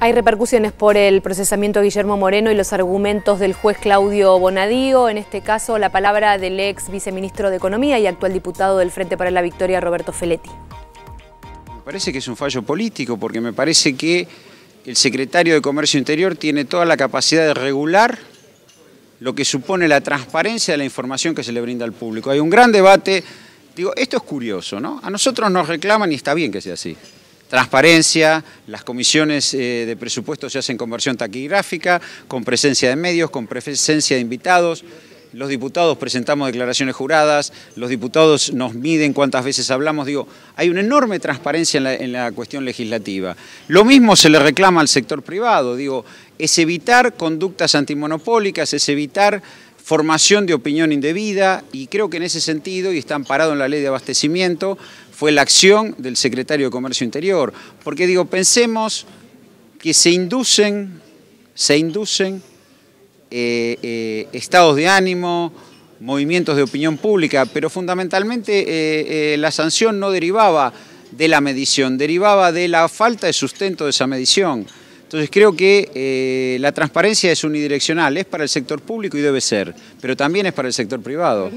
Hay repercusiones por el procesamiento de Guillermo Moreno y los argumentos del juez Claudio Bonadío, en este caso la palabra del ex viceministro de Economía y actual diputado del Frente para la Victoria, Roberto Feletti. Me parece que es un fallo político porque me parece que el secretario de Comercio Interior tiene toda la capacidad de regular lo que supone la transparencia de la información que se le brinda al público. Hay un gran debate, digo, esto es curioso, ¿no? A nosotros nos reclaman y está bien que sea así transparencia, las comisiones eh, de presupuesto se hacen con versión taquigráfica, con presencia de medios, con presencia de invitados. Los diputados presentamos declaraciones juradas, los diputados nos miden cuántas veces hablamos, digo, hay una enorme transparencia en la, en la cuestión legislativa. Lo mismo se le reclama al sector privado, digo, es evitar conductas antimonopólicas, es evitar formación de opinión indebida y creo que en ese sentido, y está amparado en la ley de abastecimiento, fue la acción del secretario de Comercio Interior. Porque digo, pensemos que se inducen, se inducen eh, eh, estados de ánimo, movimientos de opinión pública, pero fundamentalmente eh, la sanción no derivaba de la medición, derivaba de la falta de sustento de esa medición. Entonces creo que eh, la transparencia es unidireccional, es para el sector público y debe ser, pero también es para el sector privado.